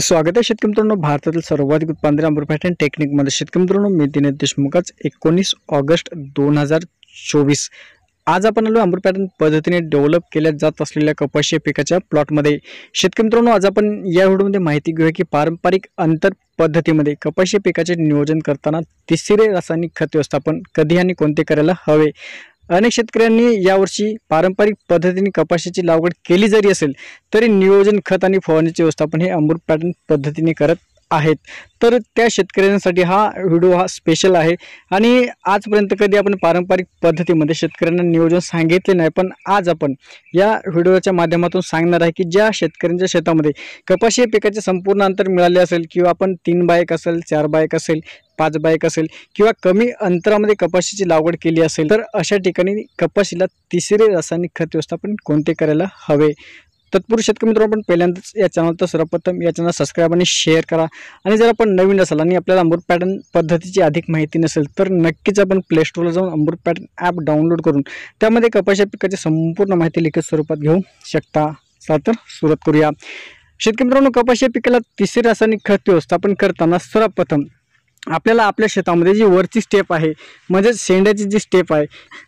स्वागत आहे शेतकरी मित्रांनो भारतातील सर्वाधिक उत्पादन नंबर पॅटर्न टेक्निकमध्ये शेतकरी मित्रांनो मी दिनेश देशमुखच एकोणीस ऑगस्ट दोन हजार चोवीस आज आपण आलो अंबर पॅटर्न पद्धतीने डेव्हलप केल्या जात असलेल्या कपाशी पिकाच्या प्लॉटमध्ये शेतकरी मित्रांनो आज आपण या व्हिडिओमध्ये माहिती घेऊया की पारंपरिक अंतर पद्धतीमध्ये कपाशी पिकाचे नियोजन करताना तिसरे रासायनिक खत व्यवस्थापन कधी आणि कोणते करायला हवे अनेक शेतकऱ्यांनी यावर्षी पारंपरिक पद्धतीने कपाशीची लागवड केली जरी असेल तरी नियोजन खत आणि फवारणीचे व्यवस्थापन हे अमृत पॅटर्न पद्धतीने करत आहेत तर त्या शेतकऱ्यांसाठी हा व्हिडिओ हा स्पेशल आहे आणि आजपर्यंत कधी आपण पारंपरिक पद्धतीमध्ये शेतकऱ्यांना नियोजन सांगितले नाही पण आज आपण या व्हिडिओच्या माध्यमातून सांगणार आहे की ज्या शेतकऱ्यांच्या शेतामध्ये कपाशी पिकाचे संपूर्ण अंतर मिळाले असेल किंवा आपण तीन बायक असेल चार बायक असेल पाच बायक असेल किंवा कमी अंतरामध्ये कपाशीची लागवड केली असेल तर अशा ठिकाणी कपाशीला तिसरे रासायनिक खत व्यवस्थापन कोणते करायला हवे तत्पुरुष शेतकरी मित्रांनो आपण पहिल्यांदाच या चॅनलचं सर्वप्रथम या चॅनल सबस्क्राईब आणि शेअर करा आणि जर आपण नवीन असाल आणि आपल्याला अमृत पॅटर्न पद्धतीची अधिक माहिती नसेल तर नक्कीच आपण प्ले जाऊन अमृत पॅटर्न ॲप डाउनलोड करून त्यामध्ये कपाशा पिकाची संपूर्ण माहिती लिखित स्वरूपात घेऊ शकता चला तर सुरुवात करूया शेतकरी मित्रांनो कपाशी पिकाला तिसरी रासायनिक खत व्यवस्थापन करताना सर्वप्रथम आपल्याला आपल्या शेतामध्ये जी वरची स्टेप आहे म्हणजेच शेंड्याची जी स्टेप आहे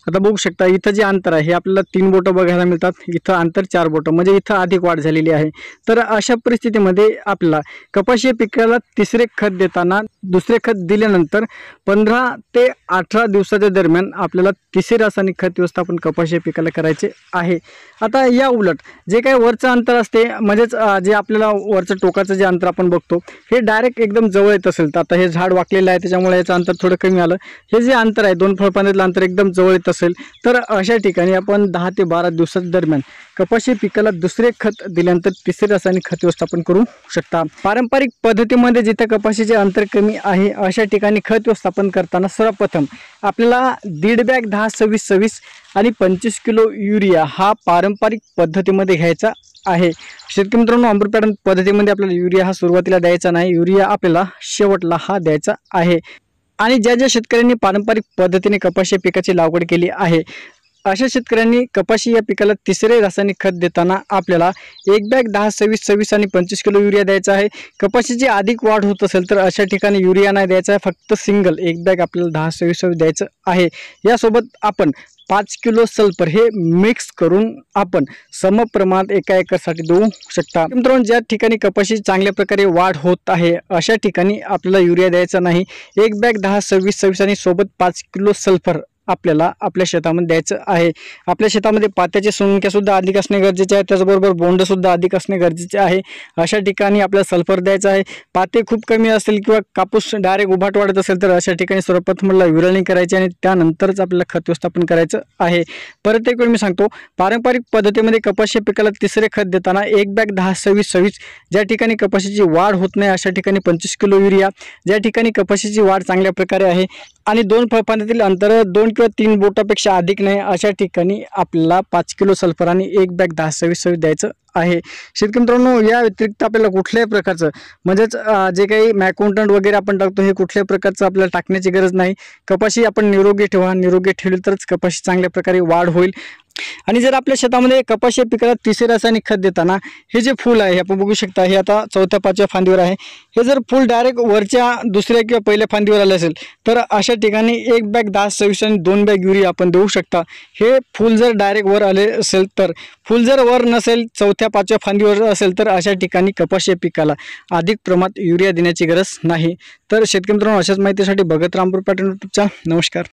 आता बघू शकता इथं जे अंतर आहे हे आपल्याला तीन बोटं बघायला मिळतात इथं अंतर चार बोटं म्हणजे इथं अधिक वाढ झालेली आहे तर अशा परिस्थितीमध्ये आपल्याला कपाशी पिकाला तिसरे खत देताना दुसरे खत दिल्यानंतर पंधरा ते अठरा दिवसाच्या दरम्यान आपल्याला तिसरे रासायनिक खत व्यवस्थापन कपाशी पिकाला करायचे आहे आता या उलट जे काही वरचं अंतर असते म्हणजेच जे आपल्याला वरचं टोकाचं जे अंतर आपण बघतो हे डायरेक्ट एकदम जवळ येत असेल तर आता हे झाड वाकलेलं आहे त्याच्यामुळे याचं अंतर थोडं कमी आलं हे जे अंतर आहे दोन फळपाण्यातलं अंतर एकदम जवळ येत असेल तर अशा ठिकाणी आपण दहा ते बारा दिवसात दरम्यान कपाशी पिकाला दुसरे खत दिल्यानंतर तिसरे रासायनिक खत व्यवस्थापन करू शकता पारंपरिक पद्धतीमध्ये जिथे कपाशीचे अंतर कमी आहे अशा ठिकाणी खत व्यवस्थापन करताना सर्वप्रथम आपल्याला दीड बॅग दहा सव्वीस सव्वीस आणि पंचवीस किलो युरिया हा पारंपरिक पद्धतीमध्ये घ्यायचा आहे शेतकरी मित्रांनो अमृत पद्धतीमध्ये आपल्याला युरिया हा सुरुवातीला द्यायचा नाही युरिया आपल्याला शेवटला हा द्यायचा आहे आणि ज्या ज्या शेतकऱ्यांनी पारंपरिक पद्धतीने कपाशी पिकाची लागवड केली आहे अशा शेतकऱ्यांनी कपाशी या पिकाला तिसरे रासायनिक खत देताना आपल्याला एक बॅग दहा सव्वीस सव्वीस आणि पंचवीस किलो युरिया द्यायचा आहे कपाशीची अधिक वाढ होत असेल तर अशा ठिकाणी युरिया नाही द्यायचा आहे फक्त सिंगल एक बॅग आपल्याला दहा सव्वीस सव्वीस द्यायचं आहे यासोबत आपण पाच किलो सल्फर हे मिक्स करून आपण समप्रमाणात एका एकरसाठी देऊ शकता मित्रांनो ज्या ठिकाणी कपाशी चांगल्या प्रकारे वाढ होत आहे अशा ठिकाणी आपल्याला युरिया द्यायचा नाही एक बॅग दहा सव्वीस सव्वीस आणि सोबत पाच किलो सल्फर आपल्याला आपल्या शेतामध्ये द्यायचं आहे आपल्या शेतामध्ये पात्याची सुद्धा अधिक असणे गरजेचे आहे त्याचबरोबर बोंडसुद्धा अधिक असणे गरजेचे आहे अशा ठिकाणी आपल्याला सल्फर द्यायचं आहे पाते खूप कमी असेल किंवा कापूस डायरेक्ट उभाट वाढत असेल तर अशा ठिकाणी सर्वप्रथमला विरळणी करायची आणि त्यानंतरच आपल्याला खत व्यवस्थापन करायचं आहे परत एक वेळ मी सांगतो पारंपरिक पद्धतीमध्ये कपाशी पिकाला तिसरे खत देताना एक बॅग दहा सव्वीस सव्वीस ज्या ठिकाणी कपाशीची वाढ होत नाही अशा ठिकाणी पंचवीस किलो युरिया ज्या ठिकाणी कपाशीची वाढ चांगल्या प्रकारे आहे आणि दोन पाण्यातील अंतर दोन किंवा तीन बोटापेक्षा अधिक नाही अशा ठिकाणी आपल्याला पाच किलो सल्फर आणि एक बॅग दहा सव्वीस सव्वीस द्यायचं आहे शेतकरी मित्रांनो या व्यतिरिक्त आपल्याला कुठल्याही प्रकारचं म्हणजेच जे काही मॅकोंटंट वगैरे आपण टाकतो हे कुठल्याही प्रकारचं आपल्याला टाकण्याची गरज नाही कपाशी आपण निरोगी ठेवा निरोगी ठेवली तरच कपाशी चांगल्या प्रकारे वाढ होईल आणि जर आपल्या शेतामध्ये कपाशी पिकाला तिसरे रासायनिक खत देताना हे जे फूल आहे हे आपण बघू शकता हे आता चौथ्या पाचव्या फांदीवर आहे हे जर फूल डायरेक्ट वरच्या दुसऱ्या किंवा पहिल्या फांदीवर आले असेल तर अशा ठिकाणी एक बॅग दहा सव्वीस आणि दोन बॅग युरिया आपण देऊ शकता हे फूल जर डायरेक्ट वर आले असेल तर फूल जर वर नसेल चौथ्या पाचव्या फांदीवर असेल तर अशा ठिकाणी कपाशी पिकाला अधिक प्रमाणात युरिया देण्याची गरज नाही तर शेतकरी मित्रांनो अशाच माहितीसाठी भगत रामपूर पाटील नमस्कार